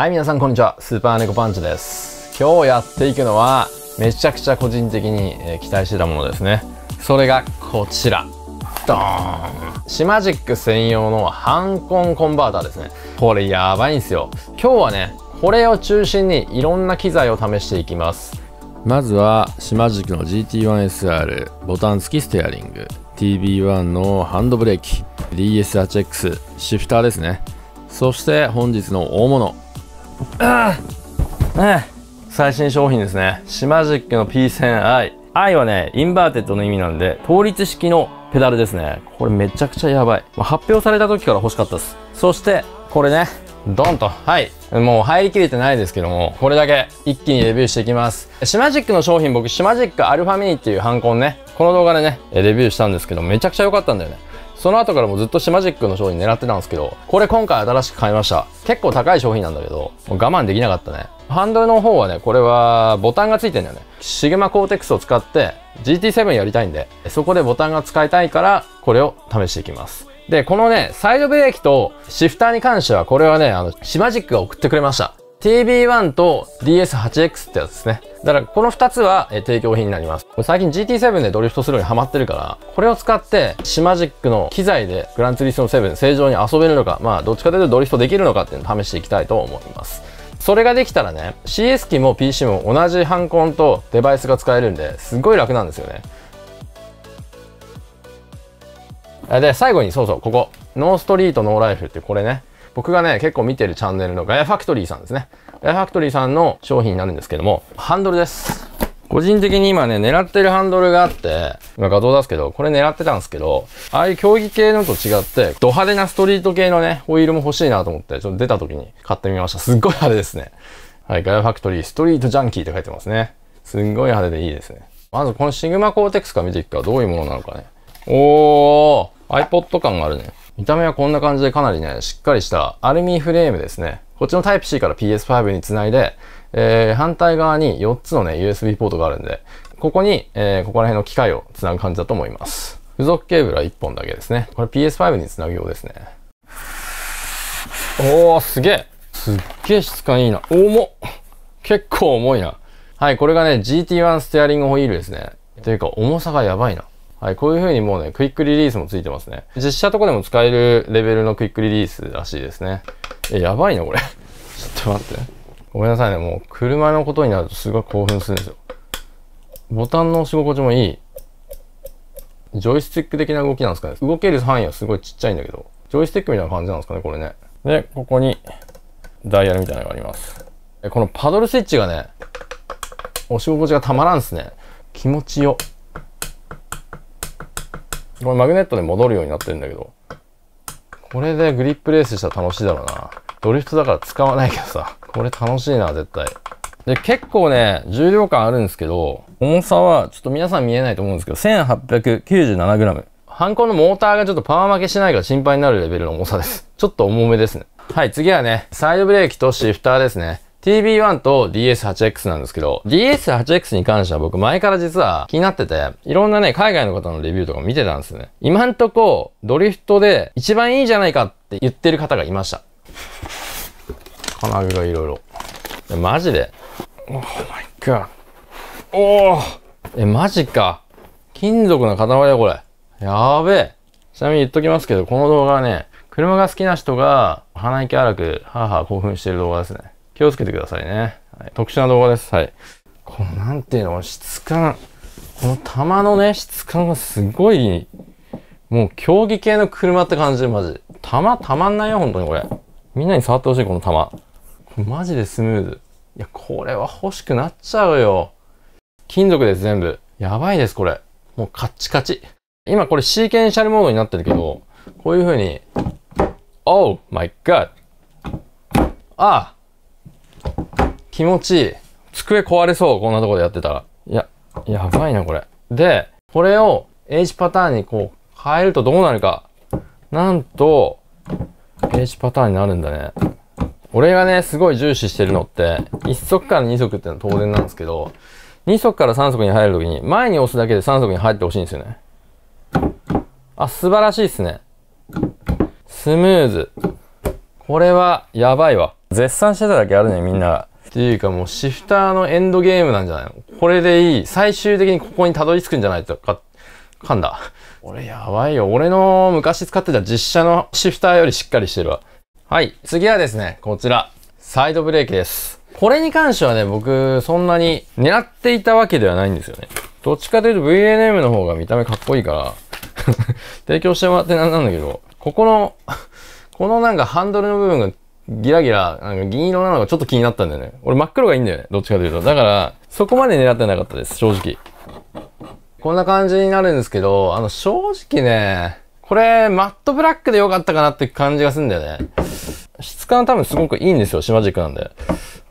はい、皆さんこんにちは。スーパーネコパンチです。今日やっていくのは、めちゃくちゃ個人的に、え期待してたものですね。それがこちら。ドーンシマジック専用のハンコンコンバーターですね。これやばいんすよ。今日はね、これを中心にいろんな機材を試していきます。まずは、シマジックの GT1SR、ボタン付きステアリング、TB1 のハンドブレーキ、DS8X、シフターですね。そして本日の大物、あ最新商品ですね。シマジックの P1000i。i はね、インバーテッドの意味なんで、倒立式のペダルですね。これめちゃくちゃやばい。発表された時から欲しかったです。そして、これね、ドンと。はい。もう入りきれてないですけども、これだけ一気にレビューしていきます。シマジックの商品、僕、シマジックアルファミニっていうハンコンね、この動画でね、レビューしたんですけど、めちゃくちゃ良かったんだよね。その後からもずっとシマジックの商品狙ってたんですけど、これ今回新しく買いました。結構高い商品なんだけど、我慢できなかったね。ハンドルの方はね、これはボタンがついてんだよね。シグマコーテックスを使って GT7 やりたいんで、そこでボタンが使いたいから、これを試していきます。で、このね、サイドブレーキとシフターに関しては、これはね、あの、シマジックが送ってくれました。TB1 と DS8X ってやつですね。だからこの2つは提供品になります。最近 GT7 でドリフトするのにハマってるから、これを使ってシマジックの機材でグランツリスモ7正常に遊べるのか、まあどっちかというとドリフトできるのかっていうのを試していきたいと思います。それができたらね、CS 機も PC も同じハンコンとデバイスが使えるんで、すごい楽なんですよね。で、最後にそうそう、ここ。ノーストリートノーライフってこれね。僕がね、結構見てるチャンネルのガヤファクトリーさんですね。ガヤファクトリーさんの商品になるんですけども、ハンドルです。個人的に今ね、狙ってるハンドルがあって、今画像出すけど、これ狙ってたんですけど、ああいう競技系のと違って、ド派手なストリート系のね、ホイールも欲しいなと思って、ちょっと出た時に買ってみました。すっごい派手ですね。はい、ガヤファクトリーストリートジャンキーって書いてますね。すんごい派手でいいですね。まずこのシグマコーテックスから見ていくか、どういうものなのかね。おー、iPod 感があるね。見た目はこんな感じでかなりね、しっかりしたアルミフレームですね。こっちの Type-C から PS5 につないで、えー、反対側に4つのね、USB ポートがあるんで、ここに、えー、ここら辺の機械をつなぐ感じだと思います。付属ケーブルは1本だけですね。これ PS5 につなぐようですね。おー、すげえすっげえ質感いいな。重っ結構重いな。はい、これがね、GT1 ステアリングホイールですね。というか、重さがやばいな。はい、こういう風にもうね、クイックリリースもついてますね。実写とかでも使えるレベルのクイックリリースらしいですね。え、やばいな、これ。ちょっと待って。ごめんなさいね、もう車のことになるとすごい興奮するんですよ。ボタンの押し心地もいい。ジョイスティック的な動きなんですかね。動ける範囲はすごいちっちゃいんだけど、ジョイスティックみたいな感じなんですかね、これね。で、ここにダイヤルみたいなのがあります。このパドルスイッチがね、押し心地がたまらんですね。気持ちよ。これマグネットで戻るようになってるんだけど、これでグリップレースしたら楽しいだろうな。ドリフトだから使わないけどさ、これ楽しいな、絶対。で、結構ね、重量感あるんですけど、重さは、ちょっと皆さん見えないと思うんですけど、1897g。ハンコのモーターがちょっとパワー負けしないから心配になるレベルの重さです。ちょっと重めですね。はい、次はね、サイドブレーキとシフターですね。TB1 と DS8X なんですけど、DS8X に関しては僕前から実は気になってて、いろんなね、海外の方のレビューとか見てたんですね。今んとこ、ドリフトで一番いいじゃないかって言ってる方がいました。金具がいろいろ。え、マジで。おー、マイー。おーえ、マジか。金属の塊だ、これ。やべえ。ちなみに言っときますけど、この動画はね、車が好きな人が鼻息荒く、はぁはぁ興奮してる動画ですね。気をつけてくださいね。はい、特殊な動画です。はい。この、なんていうの、質感。この玉のね、質感がすごい、もう競技系の車って感じで、マジ。玉たまんないよ、本当にこれ。みんなに触ってほしい、この玉。マジでスムーズ。いや、これは欲しくなっちゃうよ。金属です、全部。やばいです、これ。もうカッチカチ。今これシーケンシャルモードになってるけど、こういう風に、Oh my god! ああ気持ちいい。机壊れそう、こんなとこでやってたら。いや、やばいな、これ。で、これを H パターンにこう変えるとどうなるか。なんと、H パターンになるんだね。俺がね、すごい重視してるのって、1足から2足ってのは当然なんですけど、2足から3足に入るときに、前に押すだけで3足に入ってほしいんですよね。あ、素晴らしいっすね。スムーズ。これは、やばいわ。絶賛してただけあるねみんなっていうかもうシフターのエンドゲームなんじゃないのこれでいい最終的にここにたどり着くんじゃないとか噛んだ俺やばいよ俺の昔使ってた実写のシフターよりしっかりしてるわはい次はですねこちらサイドブレーキですこれに関してはね僕そんなに狙っていたわけではないんですよねどっちかというと VNM の方が見た目かっこいいから 提供してもらってなんなんだけどここの このなんかハンドルの部分がギラギラ、なんか銀色なのがちょっと気になったんだよね。俺真っ黒がいいんだよね。どっちかというと。だから、そこまで狙ってなかったです。正直。こんな感じになるんですけど、あの、正直ね、これ、マットブラックで良かったかなって感じがするんだよね。質感多分すごくいいんですよ。島クなんで。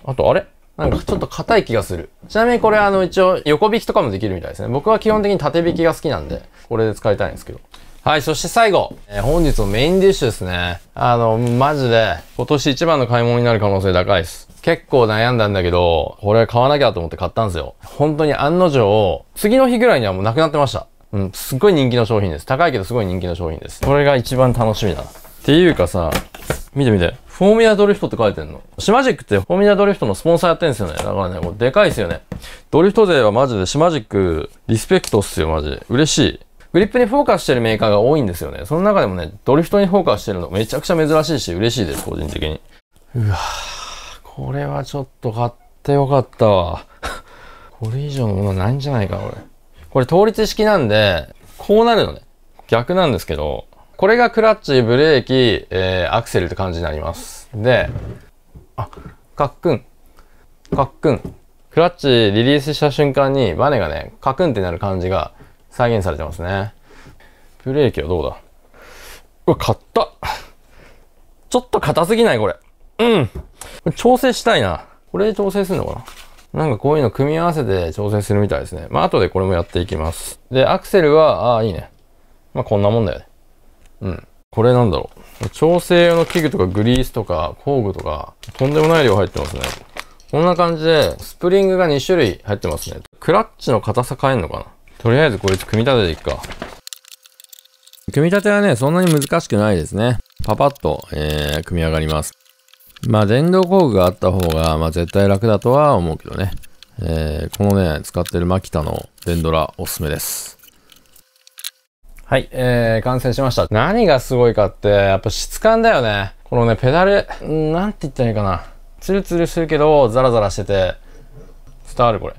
あと、あれなんかちょっと硬い気がする。ちなみにこれあの一応横引きとかもできるみたいですね。僕は基本的に縦引きが好きなんで、これで使いたいんですけど。はい、そして最後、えー、本日のメインディッシュですね。あの、マジで、今年一番の買い物になる可能性高いです。結構悩んだんだけど、これ買わなきゃと思って買ったんですよ。本当に案の定、次の日ぐらいにはもうなくなってました。うん、すっごい人気の商品です。高いけどすごい人気の商品です。これが一番楽しみだな。っていうかさ、見て見て。フォーミュラドリフトって書いてんの。シマジックってフォーミュラドリフトのスポンサーやってんすよね。だからね、もうでかいですよね。ドリフト勢はマジでシマジックリスペクトっすよ、マジ嬉しい。グリップにフォーカスしてるメーカーが多いんですよね。その中でもね、ドリフトにフォーカスしてるのめちゃくちゃ珍しいし、嬉しいです、個人的に。うわぁ、これはちょっと買ってよかったわ。これ以上のものないんじゃないか、これ。これ倒立式なんで、こうなるのね。逆なんですけど、これがクラッチ、ブレーキ、えー、アクセルって感じになります。で、あ、カックン。カックン。クラッチリリースした瞬間にバネがね、カクンってなる感じが再現されてますね。ブレーキはどうだうわ、買っ。ちょっと硬すぎないこれ。うん。これ調整したいな。これで調整するのかななんかこういうの組み合わせて調整するみたいですね。まあ、後でこれもやっていきます。で、アクセルは、ああ、いいね。まあ、こんなもんだよね。うん。これなんだろう。調整用の器具とかグリースとか工具とか、とんでもない量入ってますね。こんな感じで、スプリングが2種類入ってますね。クラッチの硬さ変えんのかなとりあえずこいつ組み立てていくか。組み立てはね、そんなに難しくないですね。パパッと、えー、組み上がります。まあ、電動工具があった方が、まあ、絶対楽だとは思うけどね。えー、このね、使ってるマキタのデンドラおすすめです。はい、えー、完成しました。何がすごいかって、やっぱ質感だよね。このね、ペダル、なんて言ったらいいかな。ツルツルするけど、ザラザラしてて、伝わるこれ。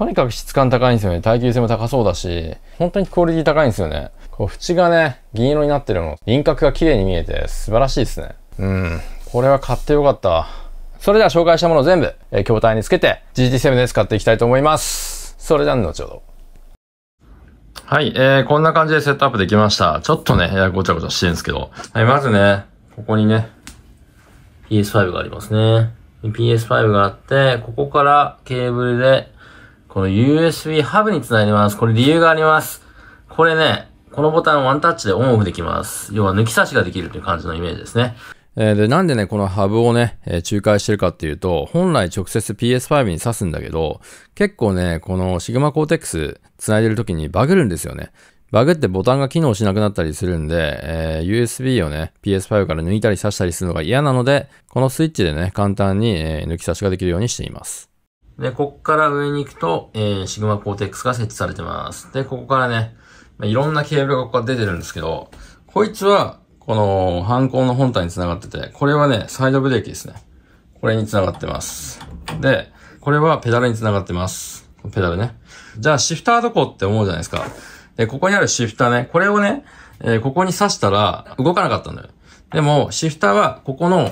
とにかく質感高いんですよね。耐久性も高そうだし、本当にクオリティ高いんですよね。こう、縁がね、銀色になってるの、輪郭が綺麗に見えて素晴らしいですね。うん。これは買ってよかった。それでは紹介したもの全部、えー、筐体につけて GT7 で使っていきたいと思います。それでは後ほど。はい、えー、こんな感じでセットアップできました。ちょっとね、部屋ごちゃごちゃしてるんですけど。はい、まずね、ここにね、PS5 がありますね。PS5 があって、ここからケーブルでこの USB ハブにつないでます。これ理由があります。これね、このボタンワンタッチでオンオフできます。要は抜き差しができるという感じのイメージですね。えで、なんでね、このハブをね、えー、仲介してるかっていうと、本来直接 PS5 に挿すんだけど、結構ね、このシグマコーテックス繋いでる時にバグるんですよね。バグってボタンが機能しなくなったりするんで、えー、USB をね、PS5 から抜いたり挿したりするのが嫌なので、このスイッチでね、簡単に、え抜き差しができるようにしています。で、こっから上に行くと、えー、シグマコーテックスが設置されてます。で、ここからね、まあ、いろんなケーブルがここから出てるんですけど、こいつは、この、コンの本体に繋がってて、これはね、サイドブレーキですね。これに繋がってます。で、これはペダルに繋がってます。ペダルね。じゃあ、シフターどこって思うじゃないですか。で、ここにあるシフターね、これをね、えー、ここに刺したら動かなかったんだよ。でも、シフターは、ここの、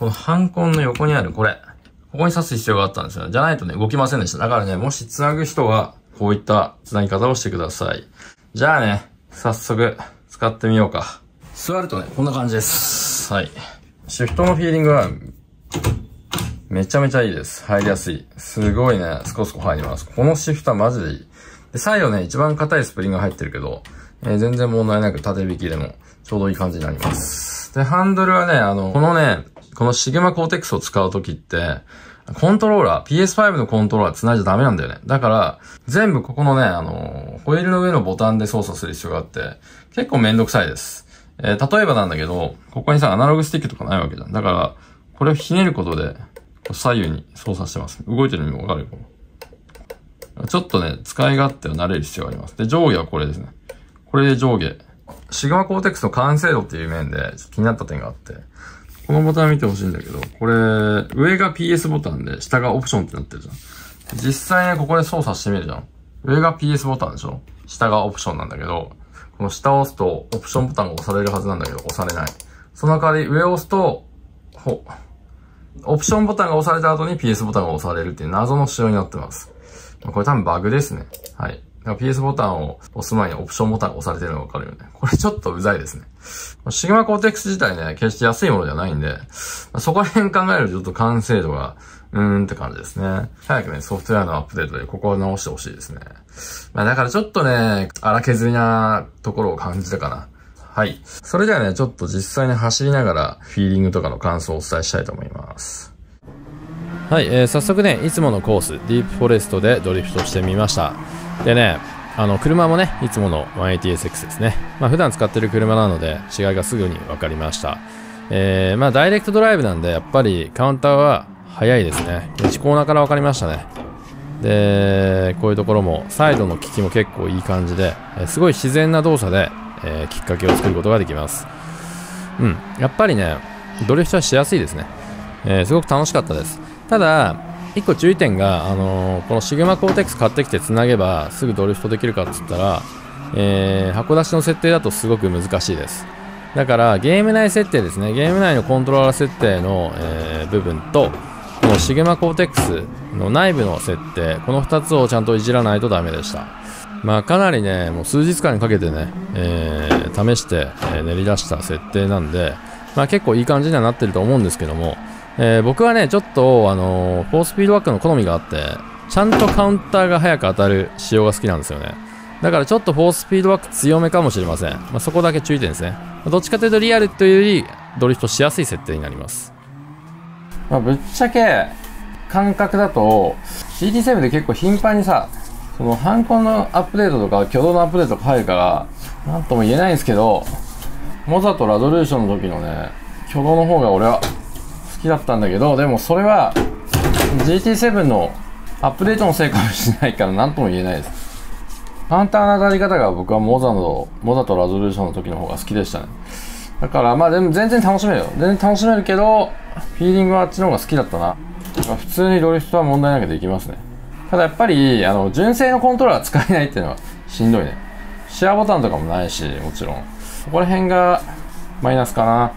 このハンコンの横にある、これ。ここに刺す必要があったんですよじゃないとね、動きませんでした。だからね、もし繋ぐ人は、こういった繋ぎ方をしてください。じゃあね、早速、使ってみようか。座るとね、こんな感じです。はい。シフトのフィーリングは、めちゃめちゃいいです。入りやすい。すごいね、スコスコ入ります。このシフトはマジでいい。で、最後ね、一番硬いスプリングが入ってるけど、えー、全然問題なく縦引きでもちょうどいい感じになります。で、ハンドルはね、あの、このね、このシグマコーテックスを使うときって、コントローラー、PS5 のコントローラー繋いじゃダメなんだよね。だから、全部ここのね、あの、ホイールの上のボタンで操作する必要があって、結構めんどくさいです。えー、例えばなんだけど、ここにさ、アナログスティックとかないわけじゃん。だから、これをひねることで、左右に操作してます。動いてるのもわかるちょっとね、使い勝手を慣れる必要があります。で、上下はこれですね。これで上下。シグマコーテックスの完成度っていう面で気になった点があって、このボタン見てほしいんだけど、これ、上が PS ボタンで、下がオプションってなってるじゃん。実際ね、ここで操作してみるじゃん。上が PS ボタンでしょ下がオプションなんだけど、この下を押すと、オプションボタンが押されるはずなんだけど、押されない。その代わり、上を押すと、ほ、オプションボタンが押された後に PS ボタンが押されるっていう謎の仕様になってます。これ多分バグですね。はい。PS ボタンを押す前にオプションボタンが押されてるのがわかるよね。これちょっとうざいですね。シグマコーテックス自体ね、決して安いものじゃないんで、そこら辺考えるとちょっと完成度が、うーんって感じですね。早くね、ソフトウェアのアップデートでここを直してほしいですね。まあだからちょっとね、荒削りなところを感じたかな。はい。それではね、ちょっと実際に走りながら、フィーリングとかの感想をお伝えしたいと思います。はい、えー、早速ね、いつものコース、ディープフォレストでドリフトしてみました。でね、あの車もね、いつもの1 a t s x ですね。まあ、普段使ってる車なので違いがすぐに分かりました。えー、まあ、ダイレクトドライブなんで、やっぱりカウンターは速いですね。1コーナーから分かりましたね。で、こういうところも、サイドの利きも結構いい感じで、えすごい自然な動作で、えー、きっかけを作ることができます。うん、やっぱりね、ドリフトはしやすいですね。えー、すごく楽しかったです。ただ、1個注意点が、あのー、このシグマコーテックス買ってきてつなげばすぐドリフトできるかっつったら、えー、箱出しの設定だとすごく難しいです。だからゲーム内設定ですね。ゲーム内のコントローラー設定の、えー、部分と、このシグマコーテックスの内部の設定、この2つをちゃんといじらないとダメでした。まあかなりね、もう数日間にかけてね、えー、試して、え練り出した設定なんで、まあ結構いい感じにはなってると思うんですけども、えー、僕はね、ちょっと、あのー、4スピードワークの好みがあって、ちゃんとカウンターが早く当たる仕様が好きなんですよね。だからちょっと4スピードワーク強めかもしれません。まあ、そこだけ注意点ですね。まあ、どっちかというとリアルというより、ドリフトしやすい設定になります。まあ、ぶっちゃけ、感覚だと、GT7 で結構頻繁にさ、その、ハンコのアップデートとか、挙動のアップデートが入るから、なんとも言えないんですけど、モザとラドルーションの時のね、挙動の方が俺はきだったんだけど、でもそれは GT7 のアップデートのせいかもしれないから何とも言えないです。簡単な当たり方が僕はモザの、モザとラゾルーションの時の方が好きでしたね。だからまあでも全然楽しめるよ。全然楽しめるけど、フィーリングはあっちの方が好きだったな。だから普通にドリフトは問題なくできますね。ただやっぱり、あの、純正のコントローラー使えないっていうのはしんどいね。シェアボタンとかもないし、もちろん。ここら辺がマイナスかな。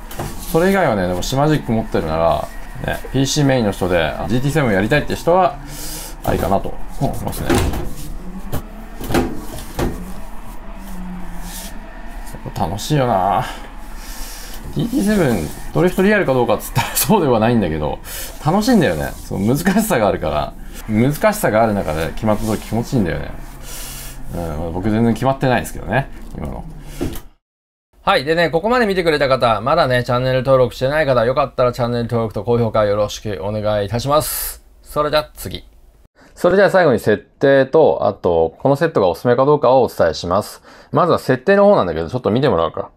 それ以外はね、でもシマジック持ってるなら、ね、PC メインの人で GT7 やりたいって人は、ありかなと思いますね。楽しいよな GT7 ドリフトリアルかどうかっつったらそうではないんだけど楽しいんだよねその難しさがあるから難しさがある中で決まった時気持ちいいんだよね、うん、僕全然決まってないですけどね今のはい。でね、ここまで見てくれた方、まだね、チャンネル登録してない方、よかったらチャンネル登録と高評価よろしくお願いいたします。それじゃ次。それじゃ最後に設定と、あと、このセットがおすすめかどうかをお伝えします。まずは設定の方なんだけど、ちょっと見てもらうか。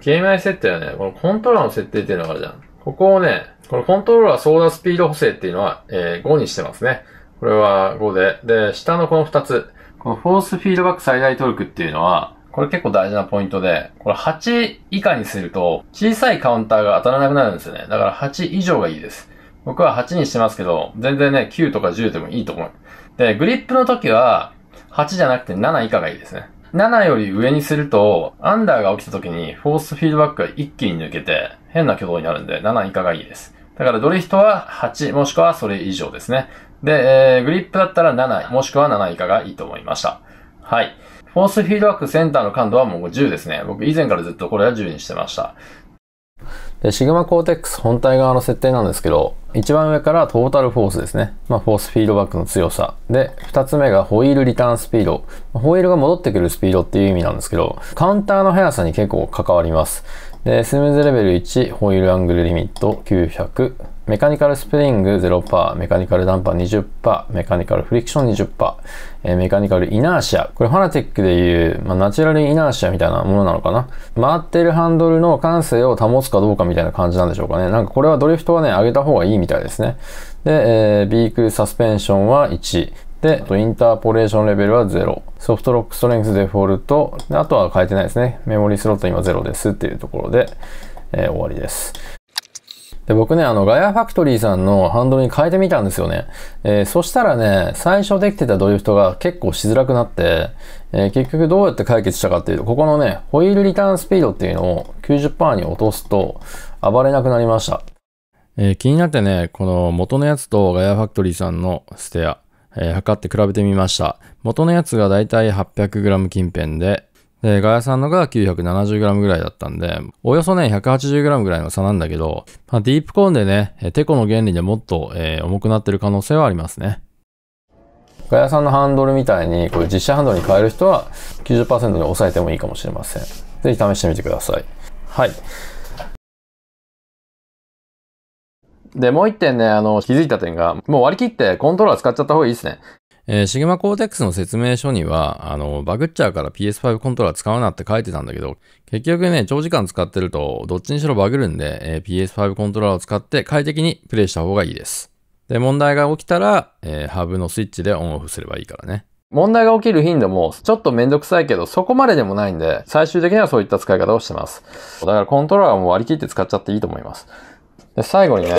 ゲーム内設定はね、このコントローラーの設定っていうのがあるじゃん。ここをね、このコントローラー操作スピード補正っていうのは、えー、5にしてますね。これは5で。で、下のこの2つ。このフォースフィードバック最大トルクっていうのは、これ結構大事なポイントで、これ8以下にすると小さいカウンターが当たらなくなるんですよね。だから8以上がいいです。僕は8にしてますけど、全然ね、9とか10でもいいと思う。で、グリップの時は8じゃなくて7以下がいいですね。7より上にすると、アンダーが起きた時にフォースフィードバックが一気に抜けて変な挙動になるんで7以下がいいです。だからドリフトは8もしくはそれ以上ですね。で、えー、グリップだったら7もしくは7以下がいいと思いました。はい。フォースフィードバックセンターの感度はもう10ですね。僕以前からずっとこれは10にしてました。で、シグマコーテックス本体側の設定なんですけど、一番上からトータルフォースですね。まあ、フォースフィードバックの強さ。で、二つ目がホイールリターンスピード。ホイールが戻ってくるスピードっていう意味なんですけど、カウンターの速さに結構関わります。で、スムーズレベル1、ホイールアングルリミット900。メカニカルスプリング0%、メカニカルダンパー20%、メカニカルフリクション20%、えメカニカルイナーシア。これファナティックでいう、まあ、ナチュラルイナーシアみたいなものなのかな。回ってるハンドルの感性を保つかどうかみたいな感じなんでしょうかね。なんかこれはドリフトはね、上げた方がいいみたいですね。で、えー、ビークルサスペンションは1。で、とインターポレーションレベルは0。ソフトロックストレングスデフォルト。あとは変えてないですね。メモリースロット今0ですっていうところで、えー、終わりです。で、僕ね、あの、ガヤファクトリーさんのハンドルに変えてみたんですよね。えー、そしたらね、最初できてたドリフトが結構しづらくなって、えー、結局どうやって解決したかっていうと、ここのね、ホイールリターンスピードっていうのを90%に落とすと、暴れなくなりました。えー、気になってね、この元のやつとガヤファクトリーさんのステア、え測って比べてみました。元のやつがだいたい 800g 近辺で、で、ガヤさんのが 970g ぐらいだったんで、およそね、180g ぐらいの差なんだけど、まあ、ディープコーンでね、テコの原理でもっと、えー、重くなってる可能性はありますね。ガヤさんのハンドルみたいに、こういう実写ハンドルに変える人は90%に抑えてもいいかもしれません。ぜひ試してみてください。はい。で、もう一点ね、あの、気づいた点が、もう割り切ってコントローラー使っちゃった方がいいですね。えー、シグマコーテックスの説明書には、あの、バグっちゃうから PS5 コントローラー使うなって書いてたんだけど、結局ね、長時間使ってると、どっちにしろバグるんで、えー、PS5 コントローラーを使って快適にプレイした方がいいです。で、問題が起きたら、えー、ハブのスイッチでオンオフすればいいからね。問題が起きる頻度もちょっとめんどくさいけどそこまででもないんで最終的にはそういった使い方をしてます。だからコントローラーも割り切って使っちゃっていいと思います。で最後にね、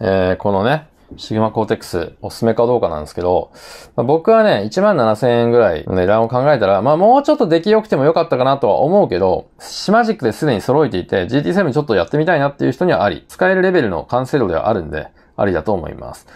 えー、このね、シグマコーテックスおすすめかどうかなんですけど、まあ、僕はね、17,000円ぐらいの値段を考えたら、まあもうちょっと出来良くても良かったかなとは思うけど、シマジックですでに揃えていて、GT7 ちょっとやってみたいなっていう人にはあり、使えるレベルの完成度ではあるんで、ありだと思います。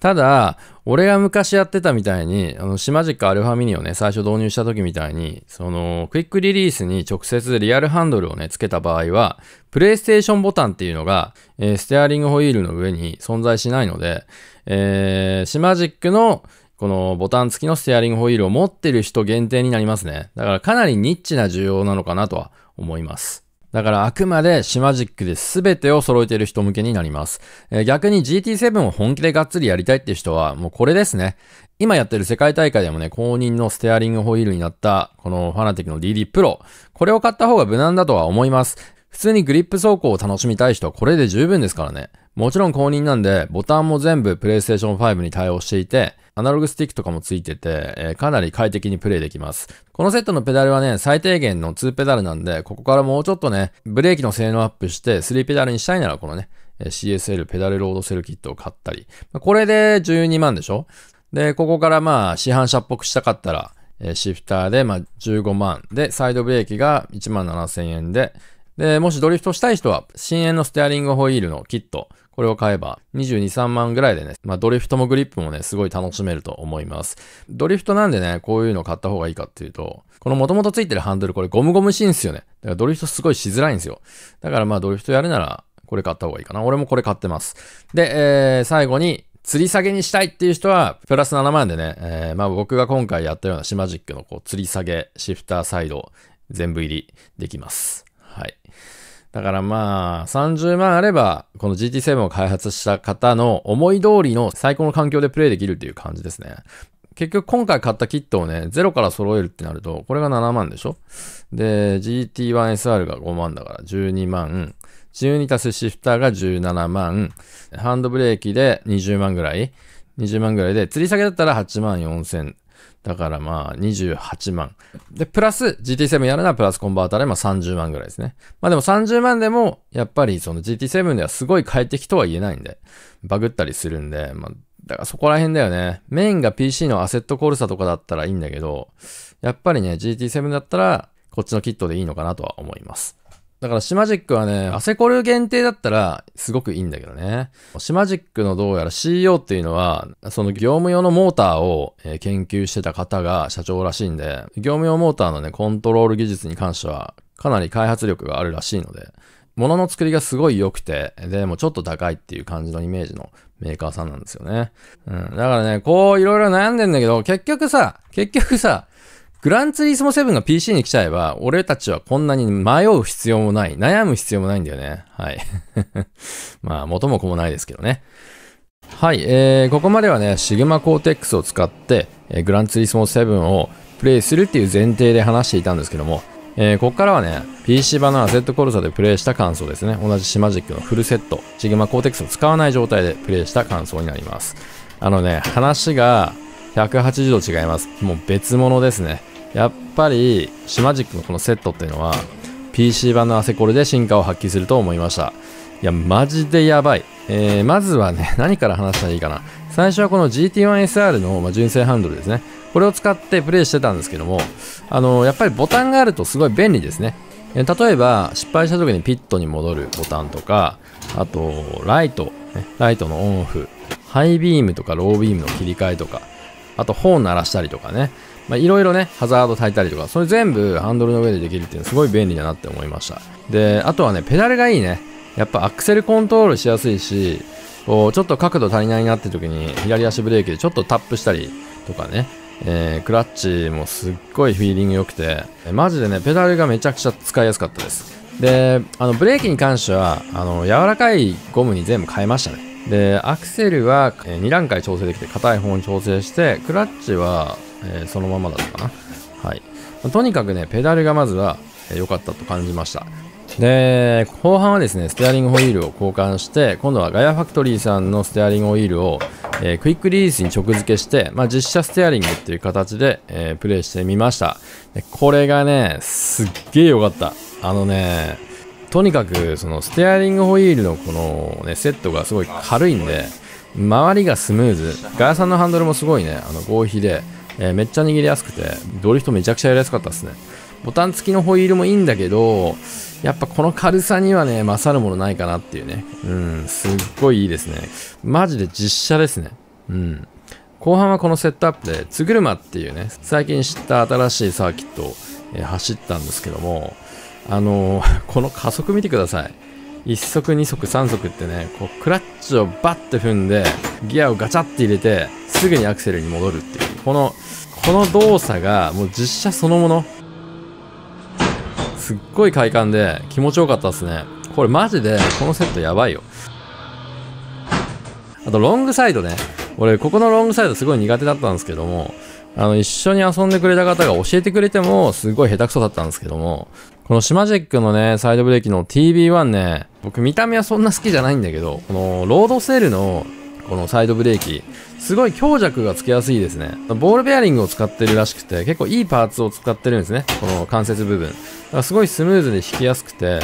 ただ、俺が昔やってたみたいに、あの、シマジックアルファミニをね、最初導入した時みたいに、その、クイックリリースに直接リアルハンドルをね、つけた場合は、プレイステーションボタンっていうのが、えー、ステアリングホイールの上に存在しないので、えー、シマジックの、このボタン付きのステアリングホイールを持ってる人限定になりますね。だからかなりニッチな需要なのかなとは思います。だからあくまでシマジックで全てを揃えている人向けになります。えー、逆に GT7 を本気でがっつりやりたいって人は、もうこれですね。今やってる世界大会でもね、公認のステアリングホイールになった、このファナティックの DD プロ。これを買った方が無難だとは思います。普通にグリップ走行を楽しみたい人はこれで十分ですからね。もちろん公認なんで、ボタンも全部 PlayStation 5に対応していて、アナログスティックとかもついてて、えー、かなり快適にプレイできます。このセットのペダルはね、最低限の2ペダルなんで、ここからもうちょっとね、ブレーキの性能アップして3ペダルにしたいなら、このね、CSL ペダルロードセルキットを買ったり。これで12万でしょで、ここからまあ、市販車っぽくしたかったら、シフターでまあ15万。で、サイドブレーキが1万7000円で、で、もしドリフトしたい人は、新淵のステアリングホイールのキット、これを買えば22、3万ぐらいでね、まあドリフトもグリップもね、すごい楽しめると思います。ドリフトなんでね、こういうの買った方がいいかっていうと、この元々ついてるハンドルこれゴムゴムしいんですよね。だからドリフトすごいしづらいんですよ。だからまあドリフトやるなら、これ買った方がいいかな。俺もこれ買ってます。で、えー、最後に、吊り下げにしたいっていう人は、プラス7万でね、えー、まあ僕が今回やったようなシマジックのこう吊り下げ、シフターサイド、全部入りできます。だからまあ、30万あれば、この GT7 を開発した方の思い通りの最高の環境でプレイできるっていう感じですね。結局今回買ったキットをね、ゼロから揃えるってなると、これが7万でしょで、GT1SR が5万だから12万。12足すシフターが17万。ハンドブレーキで20万ぐらい。20万ぐらいで、吊り下げだったら8万4千だからまあ28万。で、プラス GT7 やるならプラスコンバーターでまあ30万ぐらいですね。まあでも30万でもやっぱりその GT7 ではすごい快適とは言えないんで、バグったりするんで、まあだからそこら辺だよね。メインが PC のアセットコルサとかだったらいいんだけど、やっぱりね GT7 だったらこっちのキットでいいのかなとは思います。だからシマジックはね、アセコル限定だったらすごくいいんだけどね。シマジックのどうやら CEO っていうのは、その業務用のモーターを研究してた方が社長らしいんで、業務用モーターのね、コントロール技術に関してはかなり開発力があるらしいので、物の作りがすごい良くて、でもちょっと高いっていう感じのイメージのメーカーさんなんですよね。うん。だからね、こういろいろ悩んでんだけど、結局さ、結局さ、グランツリスモ7が PC に来ちゃえば、俺たちはこんなに迷う必要もない。悩む必要もないんだよね。はい。まあ、元も子もないですけどね。はい、えー、ここまではね、シグマコーテックスを使って、えー、グランツリスモ7をプレイするっていう前提で話していたんですけども、えー、ここからはね、PC 版のアセットコルサでプレイした感想ですね。同じシマジックのフルセット、シグマコーテックスを使わない状態でプレイした感想になります。あのね、話が180度違います。もう別物ですね。やっぱりシマジックのこのセットっていうのは PC 版のアセコルで進化を発揮すると思いましたいやマジでやばい、えー、まずはね 何から話したらいいかな最初はこの GT1SR の、まあ、純正ハンドルですねこれを使ってプレイしてたんですけどもあのやっぱりボタンがあるとすごい便利ですね例えば失敗した時にピットに戻るボタンとかあとライト、ね、ライトのオンオフハイビームとかロービームの切り替えとかあと、本鳴らしたりとかね。まあ、いろいろね、ハザード焚いたりとか、それ全部ハンドルの上でできるっていうのすごい便利だなって思いました。で、あとはね、ペダルがいいね。やっぱアクセルコントロールしやすいし、こう、ちょっと角度足りないなって時に、左足ブレーキでちょっとタップしたりとかね、えー、クラッチもすっごいフィーリング良くて、マジでね、ペダルがめちゃくちゃ使いやすかったです。で、あの、ブレーキに関しては、あの、柔らかいゴムに全部変えましたね。で、アクセルは、え2段階調整できて、硬い方に調整して、クラッチは、えー、そのままだったかな。はい。とにかくね、ペダルがまずは良、えー、かったと感じました。で、後半はですね、ステアリングホイールを交換して、今度はガヤファクトリーさんのステアリングホイールを、えー、クイックリリースに直付けして、まあ、実写ステアリングっていう形で、えー、プレイしてみました。これがね、すっげえ良かった。あのね、とにかく、そのステアリングホイールのこのね、セットがすごい軽いんで、周りがスムーズ。ガヤさんのハンドルもすごいね、あの、合皮で、えー、めっちゃ握りやすくて、ドリフトめちゃくちゃやりやすかったですね。ボタン付きのホイールもいいんだけど、やっぱこの軽さにはね、勝るものないかなっていうね。うん、すっごいいいですね。マジで実写ですね。うん。後半はこのセットアップで、つぐるまっていうね、最近知った新しいサーキットを、えー、走ったんですけども、あのー、この加速見てください。1足2足3足ってねこうクラッチをバッて踏んでギアをガチャって入れてすぐにアクセルに戻るっていうこの、この動作が、もう実写そのもの。すっごい快感で、気持ちよかったですね。これマジで、このセットやばいよ。あと、ロングサイドね。俺、ここのロングサイドすごい苦手だったんですけども、あの、一緒に遊んでくれた方が教えてくれても、すごい下手くそだったんですけども、このシマジックのね、サイドブレーキの TB1 ね、僕見た目はそんな好きじゃないんだけど、このロードセールのこのサイドブレーキ、すごい強弱がつけやすいですね。ボールベアリングを使ってるらしくて、結構いいパーツを使ってるんですね。この関節部分。だからすごいスムーズに弾きやすくて、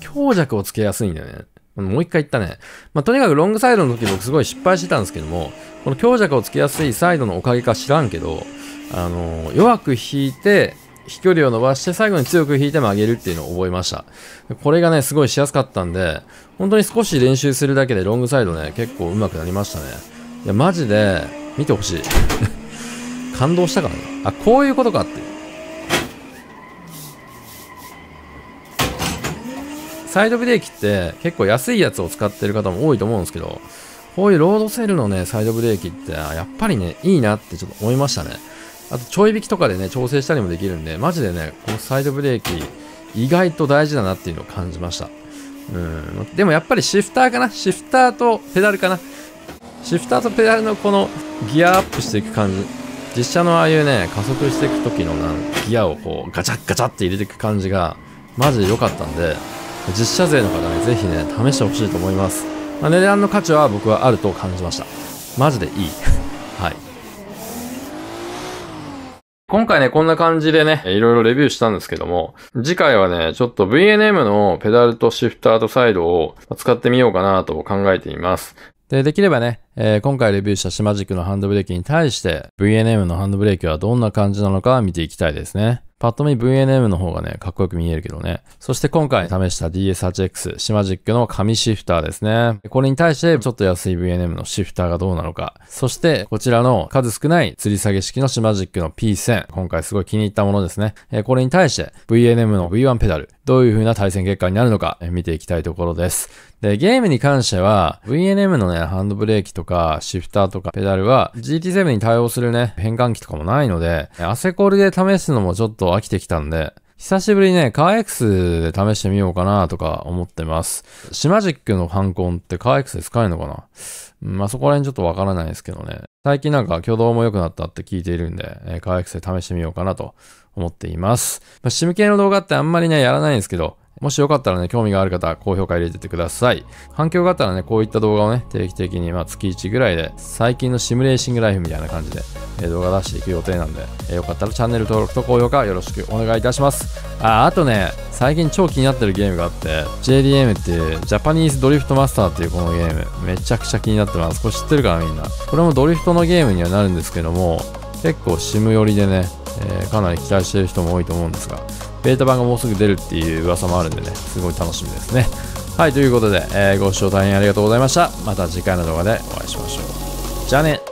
強弱をつけやすいんだよね。もう一回言ったね。まあ、とにかくロングサイドの時僕すごい失敗してたんですけども、この強弱をつけやすいサイドのおかげか知らんけど、あのー、弱く引いて、飛距離を伸ばして最後に強く引いても上げるっていうのを覚えました。これがね、すごいしやすかったんで、本当に少し練習するだけでロングサイドね、結構上手くなりましたね。いや、マジで、見てほしい。感動したからね。あ、こういうことかって。サイドブレーキって結構安いやつを使ってる方も多いと思うんですけど、こういうロードセルのね、サイドブレーキって、やっぱりね、いいなってちょっと思いましたね。あと、ちょい引きとかでね、調整したりもできるんで、マジでね、このサイドブレーキ、意外と大事だなっていうのを感じました。うん。でもやっぱりシフターかなシフターとペダルかなシフターとペダルのこのギアアップしていく感じ実写のああいうね加速していく時のなんギアをこうガチャッガチャって入れていく感じがマジで良かったんで実写勢の方ねぜひね試してほしいと思います、まあ、値段の価値は僕はあると感じましたマジでいい はい今回ね、こんな感じでね、いろいろレビューしたんですけども、次回はね、ちょっと VNM のペダルとシフターとサイドを使ってみようかなと考えています。で、できればね、えー、今回レビューしたシマジックのハンドブレーキに対して VNM のハンドブレーキはどんな感じなのか見ていきたいですね。パッと見 VNM の方がね、かっこよく見えるけどね。そして今回試した DS8X シマジックの紙シフターですね。これに対してちょっと安い VNM のシフターがどうなのか。そしてこちらの数少ない吊り下げ式のシマジックの P1000。今回すごい気に入ったものですね。これに対して VNM の V1 ペダル。どういう風な対戦結果になるのか見ていきたいところです。で、ゲームに関しては VNM のね、ハンドブレーキとかシフターとかペダルは GT7 に対応するね、変換器とかもないので、アセコールで試すのもちょっと飽きてきたんで、久しぶりにね、カー X で試してみようかなとか思ってます。シマジックのハンコンってカー X で使えるのかなまあ、そこら辺ちょっとわからないですけどね。最近なんか挙動も良くなったって聞いているんで、ー、カー X で試してみようかなと思っています。まあ、シム系の動画ってあんまりね、やらないんですけど、もしよかったらね、興味がある方、高評価入れててください。反響があったらね、こういった動画をね、定期的に、まあ、月1ぐらいで、最近のシムレーシングライフみたいな感じで、え動画出していく予定なんで、えよかったらチャンネル登録と高評価よろしくお願いいたします。あ、あとね、最近超気になってるゲームがあって、JDM っていう、ジャパニーズドリフトマスターっていうこのゲーム、めちゃくちゃ気になってます。これ知ってるかな、みんな。これもドリフトのゲームにはなるんですけども、結構シム寄りでね、えー、かなり期待している人も多いと思うんですが、ベータ版がもうすぐ出るっていう噂もあるんでね、すごい楽しみですね。はい、ということで、えー、ご視聴大変ありがとうございました。また次回の動画でお会いしましょう。じゃあね